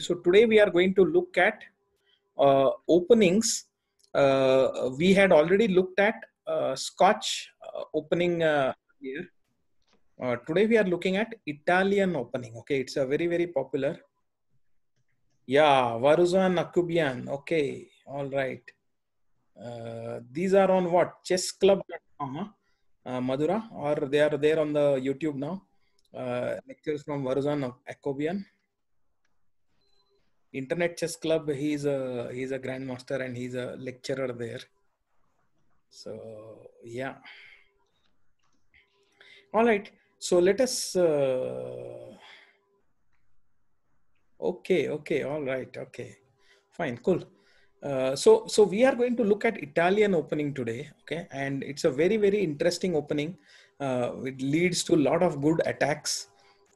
So today we are going to look at uh, openings. Uh, we had already looked at uh, Scotch uh, opening uh, here. Uh, today we are looking at Italian opening. Okay, it's a very very popular. Yeah, Varuzan Akubian. Okay, all right. these are on what chessclub.com, huh? uh, Madura, or they are there on the YouTube now. lectures from Varuzan Akubian internet chess club he's a he's a grandmaster and he's a lecturer there so yeah all right so let us uh, okay okay all right okay fine cool uh, so so we are going to look at italian opening today okay and it's a very very interesting opening uh, it leads to a lot of good attacks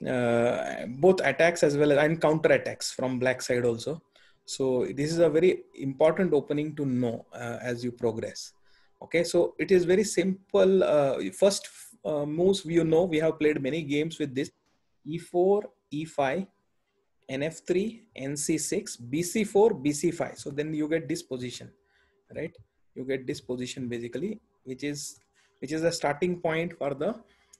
uh, both attacks as well as and counter attacks from black side also. So this is a very important opening to know uh, as you progress. Okay, so it is very simple. Uh, first moves you know we have played many games with this e4, e5, nf3 nc6 bc4 bc5 so then you get this position right you get this position basically which is which is the starting point for the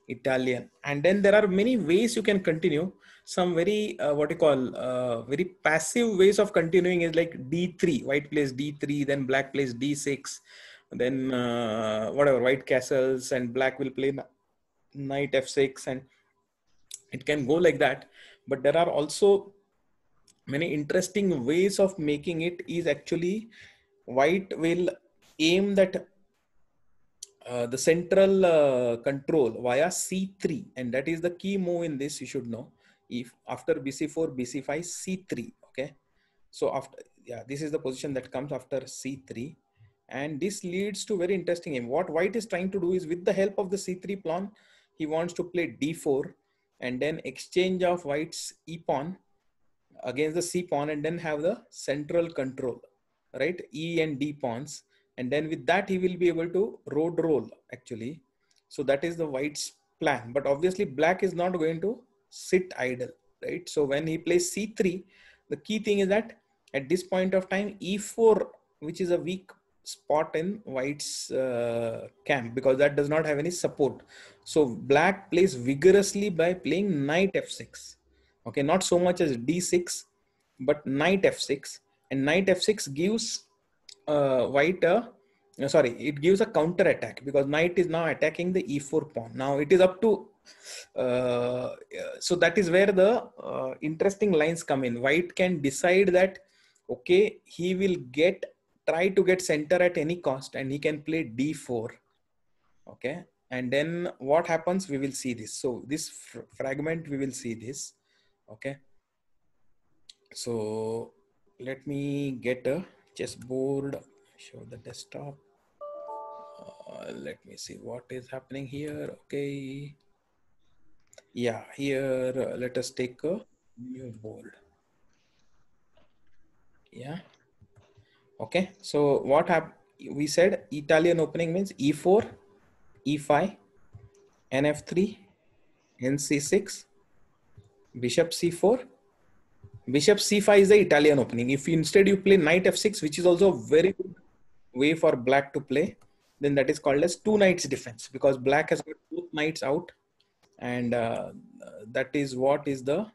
Italian. And then there are many ways you can continue. Some very, uh, what you call, uh, very passive ways of continuing is like D3, white plays D3, then black plays D6, then uh, whatever, white castles, and black will play knight F6, and it can go like that. But there are also many interesting ways of making it is actually white will aim that uh, the central uh, control via C3 and that is the key move in this you should know if after BC4 BC5 C3 okay so after yeah this is the position that comes after C3 and this leads to very interesting game what white is trying to do is with the help of the C3 pawn he wants to play D4 and then exchange of white's E pawn against the C pawn and then have the central control right E and D pawns and then with that he will be able to road roll actually so that is the white's plan but obviously black is not going to sit idle right so when he plays c3 the key thing is that at this point of time e4 which is a weak spot in white's uh, camp because that does not have any support so black plays vigorously by playing knight f6 okay not so much as d6 but knight f6 and knight f6 gives uh, white uh, sorry it gives a counter attack because knight is now attacking the e4 pawn now it is up to uh, uh, so that is where the uh, interesting lines come in white can decide that okay he will get try to get center at any cost and he can play d4 okay and then what happens we will see this so this fr fragment we will see this okay so let me get a chessboard show the desktop uh, let me see what is happening here okay yeah here uh, let us take a new board yeah okay so what have we said italian opening means e4 e5 nf3 nc6 bishop c4 Bishop c5 is the Italian opening. If instead you play knight f6, which is also a very good way for black to play, then that is called as two knights defense because black has got both knights out, and uh, that is what is the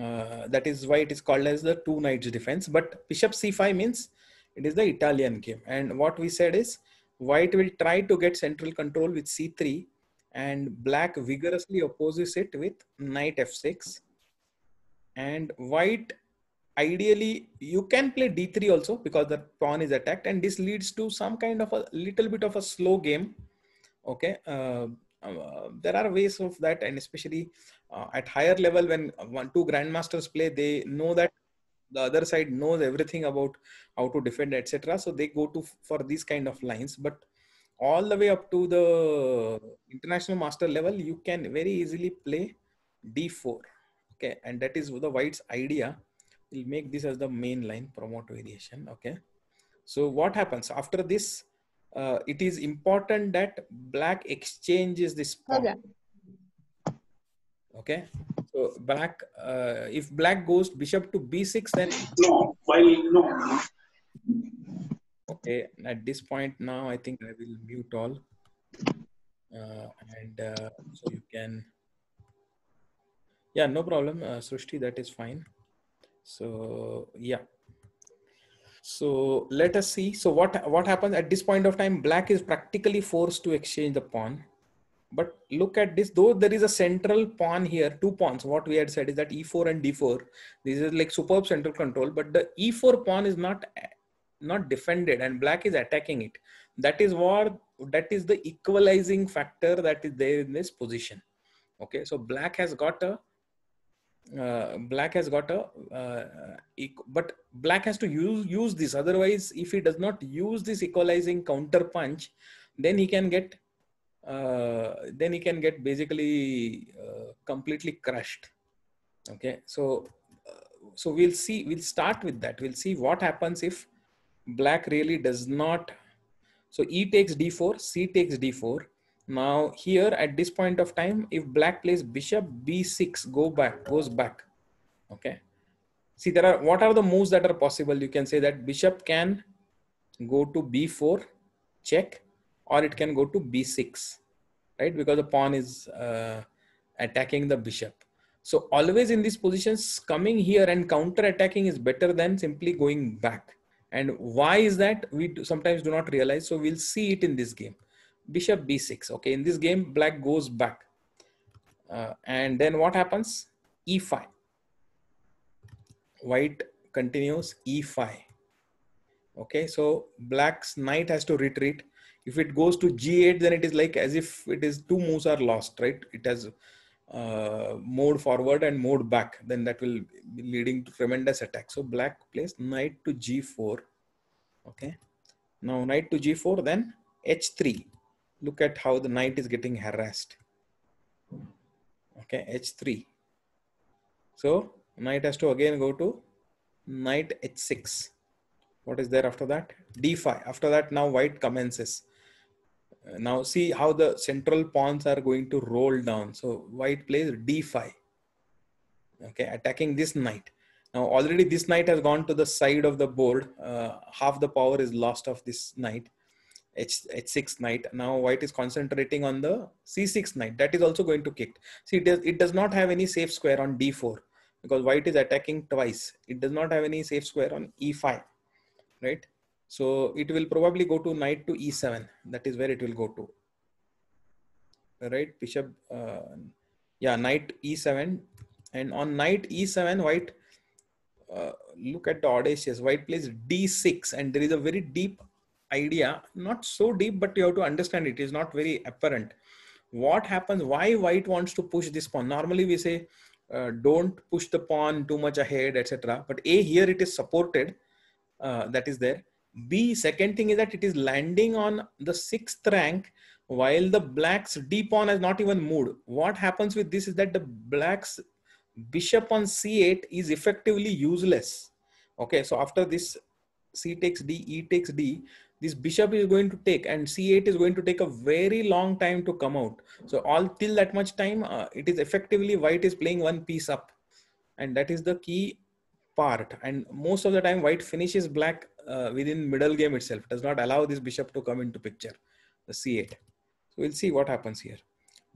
uh, that is why it is called as the two knights defense. But bishop c5 means it is the Italian game, and what we said is white will try to get central control with c3, and black vigorously opposes it with knight f6 and white ideally you can play d3 also because the pawn is attacked and this leads to some kind of a little bit of a slow game okay uh, uh, there are ways of that and especially uh, at higher level when one two grandmasters play they know that the other side knows everything about how to defend etc so they go to for these kind of lines but all the way up to the international master level you can very easily play d4 okay and that is the white's idea we'll make this as the main line promote variation okay so what happens after this uh, it is important that black exchanges this pawn. Okay. okay so black uh, if black goes bishop to b6 then no while no okay at this point now i think i will mute all uh, and uh, so you can yeah, no problem, uh, That is fine. So yeah. So let us see. So what what happens at this point of time? Black is practically forced to exchange the pawn. But look at this. Though there is a central pawn here, two pawns. What we had said is that e4 and d4. This is like superb central control. But the e4 pawn is not not defended, and black is attacking it. That is what that is the equalizing factor that is there in this position. Okay, so black has got a uh, black has got a uh, but black has to use use this otherwise if he does not use this equalizing counter punch then he can get uh, then he can get basically uh, completely crushed okay so uh, so we'll see we'll start with that we'll see what happens if black really does not so e takes d4 c takes d4 now here at this point of time, if black plays bishop b6, go back, goes back. Okay. See, there are what are the moves that are possible? You can say that bishop can go to b4, check, or it can go to b6, right? Because the pawn is uh, attacking the bishop. So always in these positions, coming here and counter attacking is better than simply going back. And why is that? We sometimes do not realize. So we'll see it in this game bishop b6 okay in this game black goes back uh, and then what happens e5 white continues e5 okay so black's knight has to retreat if it goes to g8 then it is like as if it is two moves are lost right it has uh, mode forward and mode back then that will be leading to tremendous attack so black plays knight to g4 okay now knight to g4 then h3 look at how the knight is getting harassed. Okay, h3. So knight has to again go to knight h6. What is there after that? d5. After that, now white commences. Uh, now see how the central pawns are going to roll down. So white plays d5. Okay, attacking this knight. Now already this knight has gone to the side of the board. Uh, half the power is lost of this knight. H, 6 knight. Now white is concentrating on the c6 knight. That is also going to kick. See, it does, it does not have any safe square on d4 because white is attacking twice. It does not have any safe square on e5, right? So it will probably go to knight to e7. That is where it will go to, right? Bishop, uh, yeah, knight e7. And on knight e7, white, uh, look at the audacious, white plays d6 and there is a very deep idea, not so deep, but you have to understand it is not very apparent. What happens? Why white wants to push this pawn? Normally we say, uh, don't push the pawn too much ahead, etc. But A here it is supported. Uh, that is there. B second thing is that it is landing on the sixth rank while the black's d pawn has not even moved. What happens with this is that the black's bishop on c8 is effectively useless. Okay, so after this c takes d, e takes d, this bishop is going to take and c8 is going to take a very long time to come out so all till that much time uh, it is effectively white is playing one piece up and that is the key part and most of the time white finishes black uh, within middle game itself it does not allow this bishop to come into picture the c8 so we'll see what happens here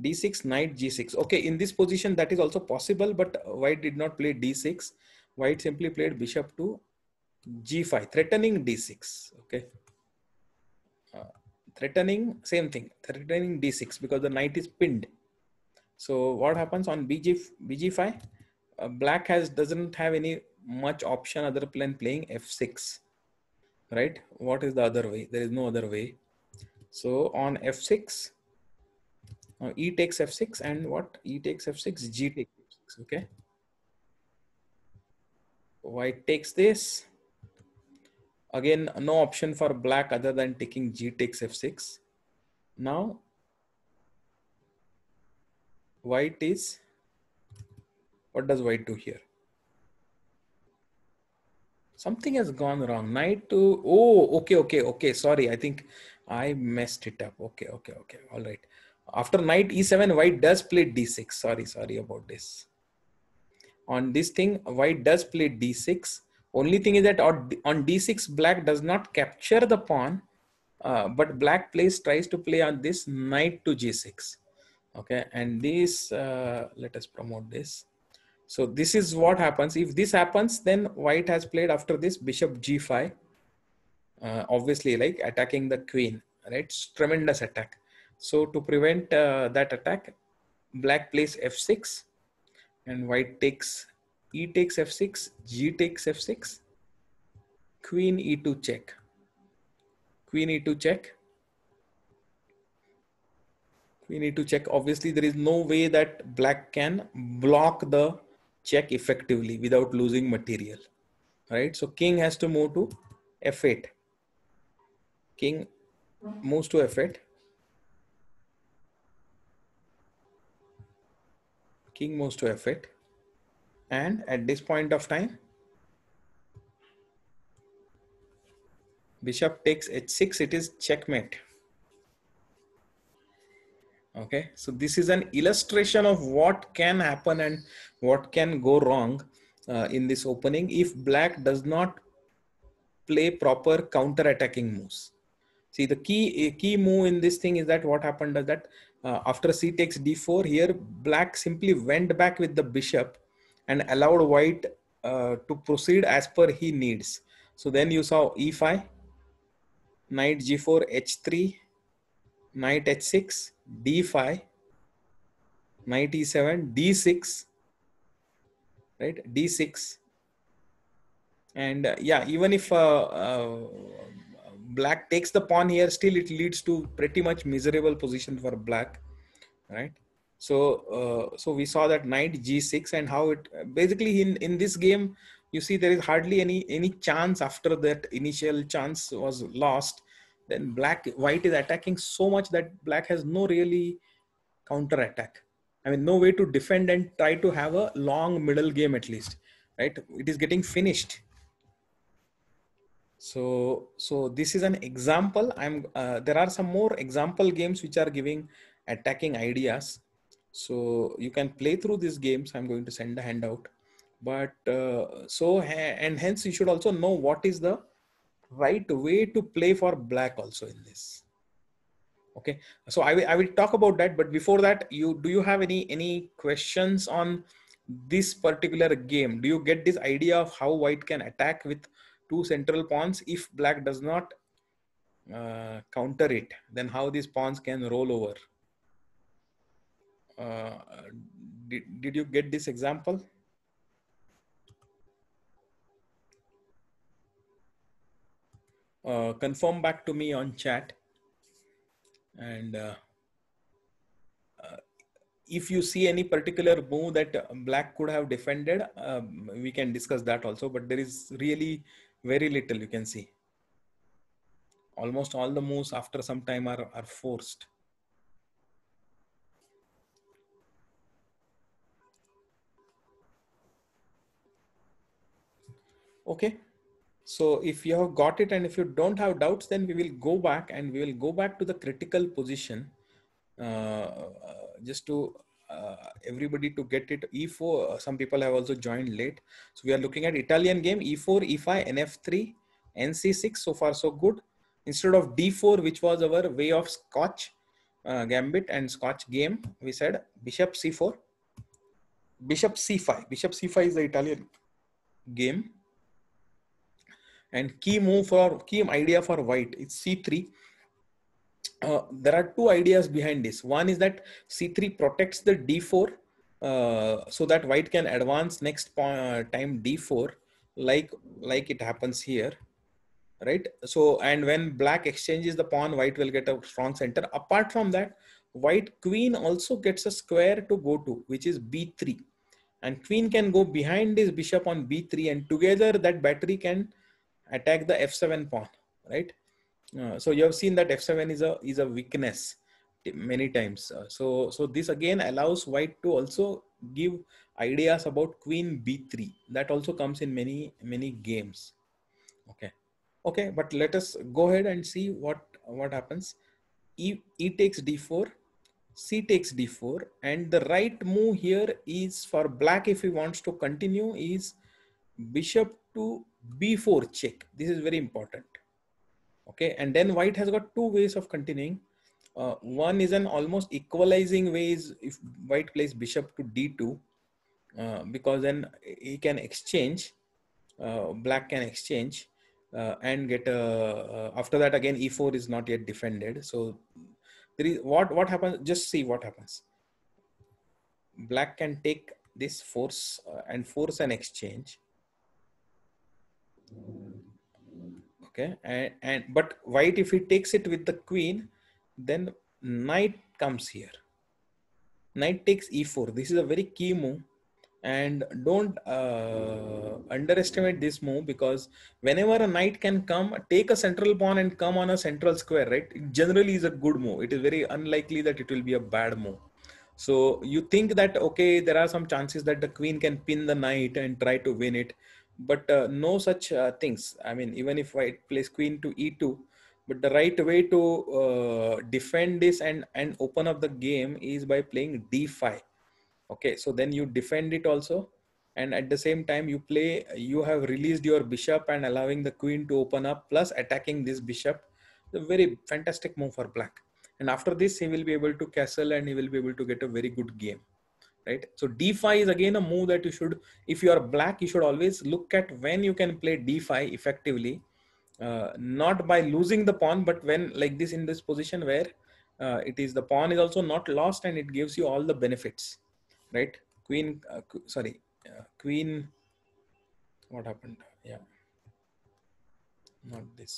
d6 knight g6 okay in this position that is also possible but white did not play d6 white simply played bishop to g5 threatening d6 okay uh, threatening same thing threatening d6 because the knight is pinned so what happens on bg bg5 uh, black has doesn't have any much option other than playing f6 right what is the other way there is no other way so on f6 uh, e takes f6 and what e takes f6 g takes f6 okay white takes this Again, no option for black other than taking g takes f6. Now, white is, what does white do here? Something has gone wrong. Knight to, oh, okay, okay, okay. Sorry, I think I messed it up. Okay, okay, okay. All right. After knight e7, white does play d6. Sorry, sorry about this. On this thing, white does play d6 only thing is that on d6, black does not capture the pawn, uh, but black plays tries to play on this knight to g6. Okay, and this, uh, let us promote this. So this is what happens. If this happens, then white has played after this bishop g5. Uh, obviously, like attacking the queen, right? It's tremendous attack. So to prevent uh, that attack, black plays f6 and white takes e takes f6, g takes f6, queen e2 check. Queen e2 check. Queen e2 check. Obviously, there is no way that black can block the check effectively without losing material. Right? So king has to move to f8. King moves to f8. King moves to f8. And at this point of time, bishop takes h6, it is checkmate. Okay, so this is an illustration of what can happen and what can go wrong uh, in this opening if black does not play proper counter-attacking moves. See the key key move in this thing is that what happened is that uh, after c takes d4 here black simply went back with the bishop and allowed white uh, to proceed as per he needs. So then you saw e5, knight g4, h3, knight h6, d5, knight e7, d6, right? d6. And uh, yeah, even if uh, uh, black takes the pawn here, still it leads to pretty much miserable position for black, right? So uh, so we saw that knight g6 and how it basically in in this game you see there is hardly any any chance after that initial chance was lost. Then black white is attacking so much that black has no really counter attack. I mean no way to defend and try to have a long middle game at least, right? It is getting finished so so this is an example i'm uh, there are some more example games which are giving attacking ideas so you can play through these games. I'm going to send a handout. But uh, so, and hence you should also know what is the right way to play for black also in this. Okay. So I will, I will talk about that. But before that, you do you have any any questions on this particular game? Do you get this idea of how white can attack with two central pawns if black does not uh, counter it? Then how these pawns can roll over? Uh, did, did you get this example? Uh, confirm back to me on chat. And uh, uh, if you see any particular move that black could have defended, um, we can discuss that also, but there is really very little you can see. Almost all the moves after some time are, are forced. Okay. So if you have got it and if you don't have doubts, then we will go back and we will go back to the critical position uh, uh just to uh, everybody to get it. E4, uh, some people have also joined late. So we are looking at Italian game E4, E5, NF3, NC6. So far, so good. Instead of D4, which was our way of Scotch uh, gambit and Scotch game, we said Bishop C4, Bishop C5. Bishop C5 is the Italian game and key move for key idea for white is c3 uh, there are two ideas behind this one is that c3 protects the d4 uh, so that white can advance next uh, time d4 like like it happens here right so and when black exchanges the pawn white will get a strong center apart from that white queen also gets a square to go to which is b3 and queen can go behind this bishop on b3 and together that battery can attack the f7 pawn, right? Uh, so you have seen that f7 is a is a weakness many times. Uh, so so this again allows white to also give ideas about queen b3. That also comes in many many games. Okay, okay. But let us go ahead and see what what happens. E e takes d4, c takes d4, and the right move here is for black if he wants to continue is bishop to b4 check. This is very important. Okay, and then white has got two ways of continuing. Uh, one is an almost equalizing way is if white plays bishop to d2 uh, because then he can exchange, uh, black can exchange uh, and get a, uh, uh, after that again e4 is not yet defended. So there is what, what happens, just see what happens. Black can take this force and force an exchange okay and, and but white if he takes it with the queen then knight comes here knight takes e4 this is a very key move and don't uh, underestimate this move because whenever a knight can come take a central pawn and come on a central square right it generally is a good move it is very unlikely that it will be a bad move so you think that okay there are some chances that the queen can pin the knight and try to win it but uh, no such uh, things i mean even if white plays queen to e2 but the right way to uh, defend this and and open up the game is by playing d5 okay so then you defend it also and at the same time you play you have released your bishop and allowing the queen to open up plus attacking this bishop a very fantastic move for black and after this he will be able to castle and he will be able to get a very good game right so defi is again a move that you should if you are black you should always look at when you can play defi effectively uh, not by losing the pawn but when like this in this position where uh, it is the pawn is also not lost and it gives you all the benefits right queen uh, qu sorry uh, queen what happened yeah not this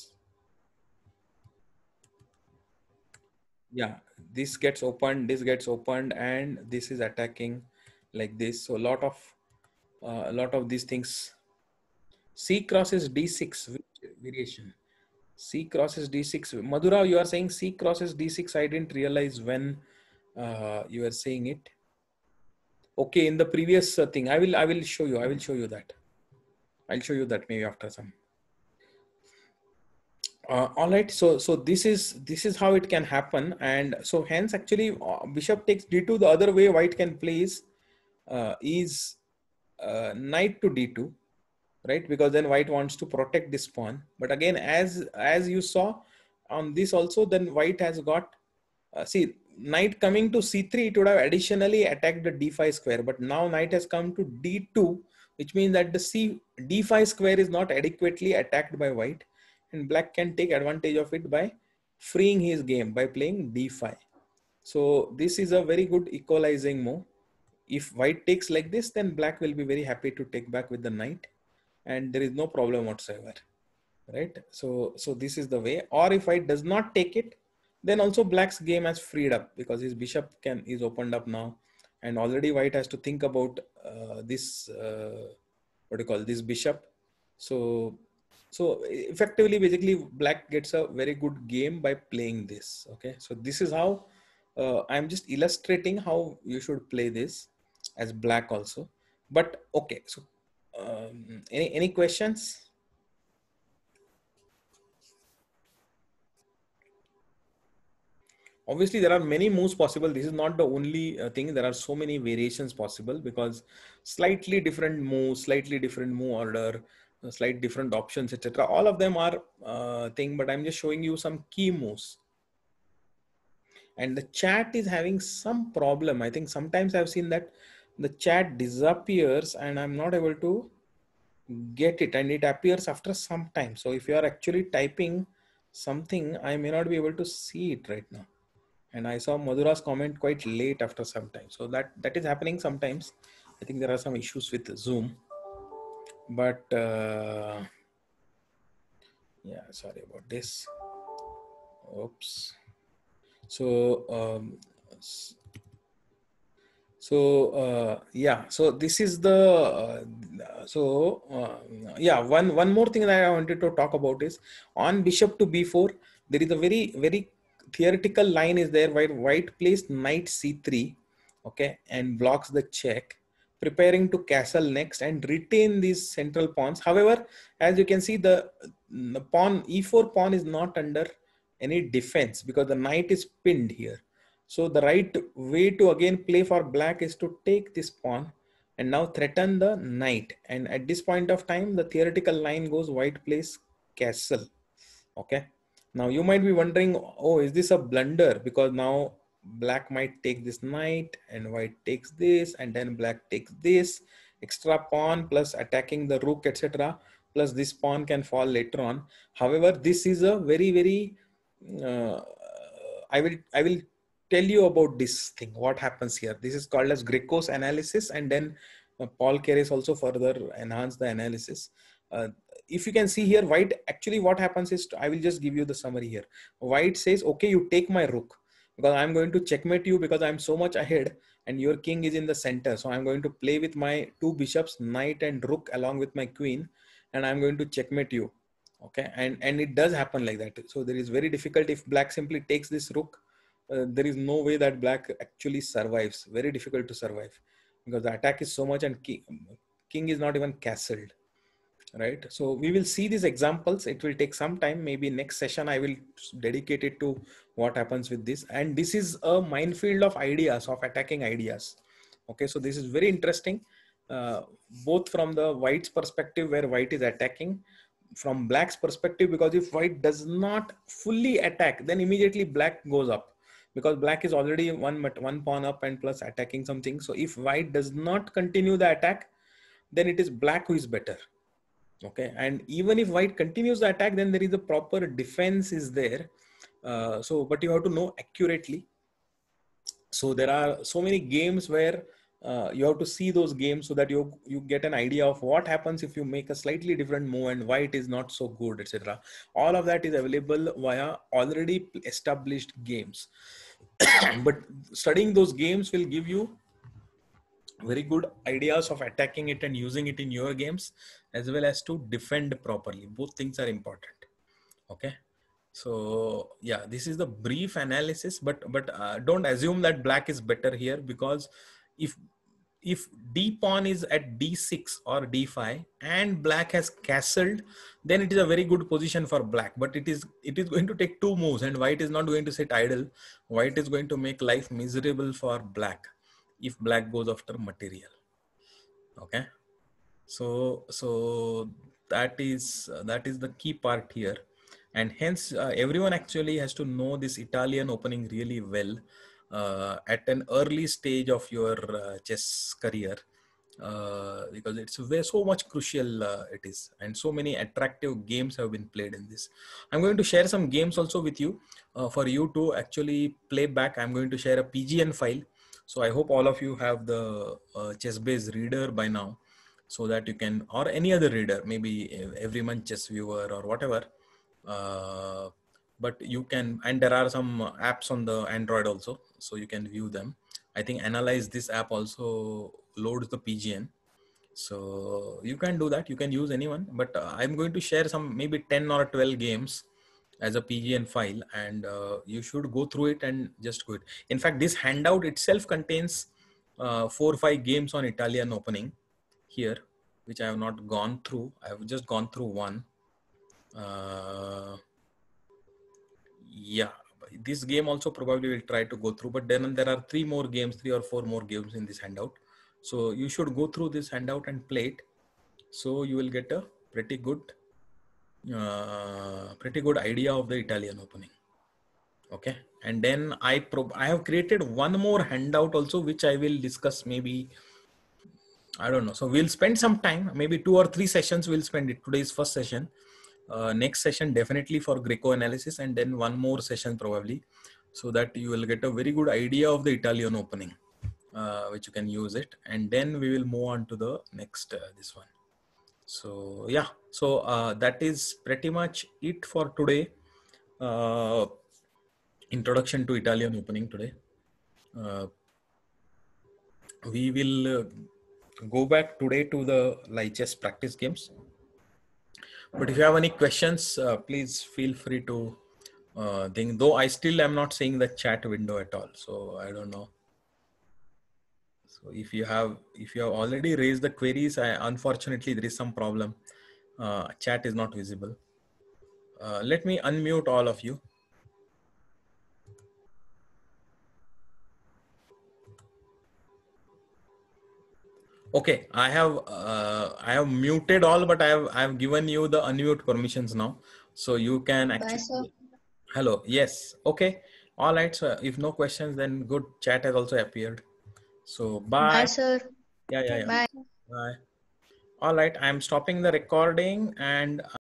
yeah this gets opened this gets opened and this is attacking like this so a lot of uh, a lot of these things c crosses d6 variation c crosses d6 Madhura, you are saying c crosses d6 i didn't realize when uh, you were saying it okay in the previous uh, thing i will i will show you i will show you that i'll show you that maybe after some uh, all right so so this is this is how it can happen and so hence actually uh, bishop takes d2 the other way white can play is uh, is uh, knight to d2 right because then white wants to protect this pawn but again as as you saw on this also then white has got uh, see knight coming to c3 it would have additionally attacked the d5 square but now knight has come to d2 which means that the c d5 square is not adequately attacked by white and black can take advantage of it by freeing his game by playing d5. So this is a very good equalizing move. If white takes like this, then black will be very happy to take back with the knight and there is no problem whatsoever, right? So, so this is the way, or if white does not take it, then also black's game has freed up because his bishop can is opened up now and already white has to think about uh, this, uh, what do you call this bishop. So so effectively basically black gets a very good game by playing this okay so this is how uh, i'm just illustrating how you should play this as black also but okay so um, any any questions obviously there are many moves possible this is not the only uh, thing there are so many variations possible because slightly different move slightly different move order slight different options, etc. All of them are uh, thing, but I'm just showing you some key moves. And the chat is having some problem. I think sometimes I've seen that the chat disappears and I'm not able to get it and it appears after some time. So if you are actually typing something, I may not be able to see it right now. And I saw Madhura's comment quite late after some time. So that, that is happening sometimes. I think there are some issues with Zoom but uh, yeah sorry about this oops so um, so uh, yeah so this is the uh, so uh, yeah one one more thing that i wanted to talk about is on bishop to b4 there is a very very theoretical line is there where white plays knight c3 okay and blocks the check preparing to castle next and retain these central pawns. However, as you can see, the, the pawn e4 pawn is not under any defense because the knight is pinned here. So the right way to again play for black is to take this pawn and now threaten the knight. And at this point of time, the theoretical line goes white plays castle. Okay. Now you might be wondering, oh, is this a blunder? Because now black might take this knight and white takes this and then black takes this extra pawn plus attacking the rook etc plus this pawn can fall later on however this is a very very uh, i will i will tell you about this thing what happens here this is called as greco's analysis and then uh, paul Keres also further enhanced the analysis uh, if you can see here white actually what happens is i will just give you the summary here white says okay you take my rook because I'm going to checkmate you because I'm so much ahead and your king is in the center. So I'm going to play with my two bishops, knight and rook along with my queen and I'm going to checkmate you. Okay. And, and it does happen like that. So there is very difficult if black simply takes this rook, uh, there is no way that black actually survives. Very difficult to survive because the attack is so much and king, king is not even castled right? So we will see these examples. It will take some time. Maybe next session I will dedicate it to what happens with this. And this is a minefield of ideas, of attacking ideas. Okay, so this is very interesting, uh, both from the white's perspective where white is attacking, from black's perspective because if white does not fully attack, then immediately black goes up because black is already one one pawn up and plus attacking something so if white does not continue the attack then it is black who is better okay and even if white continues the attack then there is a proper defense is there uh, so but you have to know accurately so there are so many games where uh, you have to see those games so that you you get an idea of what happens if you make a slightly different move and why it is not so good etc all of that is available via already established games but studying those games will give you very good ideas of attacking it and using it in your games as well as to defend properly both things are important okay so yeah this is the brief analysis but but uh, don't assume that black is better here because if if d pawn is at d6 or d5 and black has castled then it is a very good position for black but it is it is going to take two moves and white is not going to sit idle white is going to make life miserable for black if black goes after material okay so so that is that is the key part here and hence uh, everyone actually has to know this italian opening really well uh, at an early stage of your uh, chess career uh, because it's where so much crucial uh, it is and so many attractive games have been played in this i'm going to share some games also with you uh, for you to actually play back i'm going to share a pgn file so i hope all of you have the chess base reader by now so that you can or any other reader maybe every month chess viewer or whatever uh, but you can and there are some apps on the android also so you can view them i think analyze this app also loads the pgn so you can do that you can use anyone but uh, i'm going to share some maybe 10 or 12 games as a pgn file and uh, you should go through it and just go it in fact this handout itself contains uh, four or five games on italian opening here, which I have not gone through. I have just gone through one. Uh, yeah, this game also probably will try to go through, but then there are three more games, three or four more games in this handout. So you should go through this handout and play it. So you will get a pretty good, uh, pretty good idea of the Italian opening. Okay, and then I prob I have created one more handout also, which I will discuss maybe I don't know. So we'll spend some time, maybe two or three sessions. We'll spend it. Today's first session, uh, next session definitely for Greco analysis, and then one more session probably, so that you will get a very good idea of the Italian opening, uh, which you can use it, and then we will move on to the next uh, this one. So yeah, so uh, that is pretty much it for today. Uh, introduction to Italian opening today. Uh, we will go back today to the like just practice games but if you have any questions uh, please feel free to uh, think though i still am not seeing the chat window at all so i don't know so if you have if you have already raised the queries i unfortunately there is some problem uh, chat is not visible uh, let me unmute all of you Okay, I have uh, I have muted all, but I have I have given you the unmute permissions now, so you can actually. Hello. Yes. Okay. All right. So if no questions, then good chat has also appeared. So bye. Bye, sir. Yeah, yeah, yeah. Bye. Bye. All right. I'm stopping the recording and.